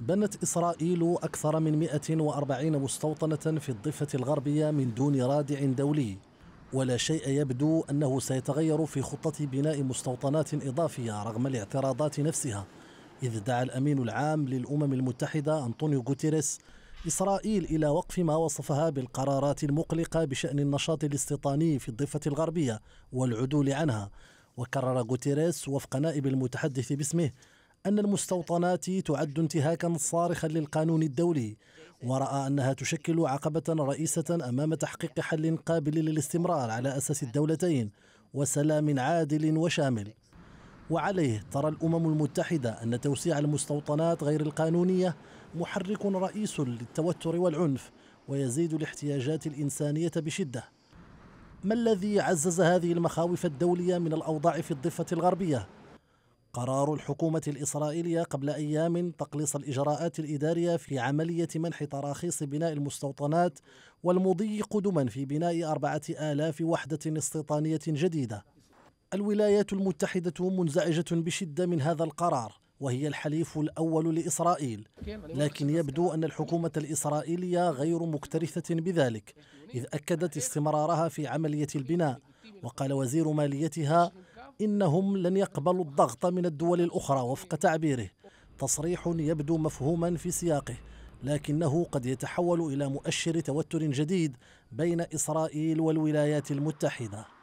بنت إسرائيل أكثر من 140 مستوطنة في الضفة الغربية من دون رادع دولي ولا شيء يبدو أنه سيتغير في خطة بناء مستوطنات إضافية رغم الاعتراضات نفسها إذ دعا الأمين العام للأمم المتحدة أنطونيو غوتيريس إسرائيل إلى وقف ما وصفها بالقرارات المقلقة بشأن النشاط الاستيطاني في الضفة الغربية والعدول عنها وكرر غوتيريس وفق نائب المتحدث باسمه أن المستوطنات تعد انتهاكا صارخا للقانون الدولي ورأى أنها تشكل عقبة رئيسة أمام تحقيق حل قابل للاستمرار على أساس الدولتين وسلام عادل وشامل وعليه ترى الأمم المتحدة أن توسيع المستوطنات غير القانونية محرك رئيس للتوتر والعنف ويزيد الاحتياجات الإنسانية بشدة ما الذي عزز هذه المخاوف الدولية من الأوضاع في الضفة الغربية؟ قرار الحكومة الإسرائيلية قبل أيام تقليص الإجراءات الإدارية في عملية منح تراخيص بناء المستوطنات والمضي قدما في بناء أربعة آلاف وحدة استيطانية جديدة الولايات المتحدة منزعجة بشدة من هذا القرار وهي الحليف الأول لإسرائيل لكن يبدو أن الحكومة الإسرائيلية غير مكترثة بذلك إذ أكدت استمرارها في عملية البناء وقال وزير ماليتها إنهم لن يقبلوا الضغط من الدول الأخرى وفق تعبيره تصريح يبدو مفهوما في سياقه لكنه قد يتحول إلى مؤشر توتر جديد بين إسرائيل والولايات المتحدة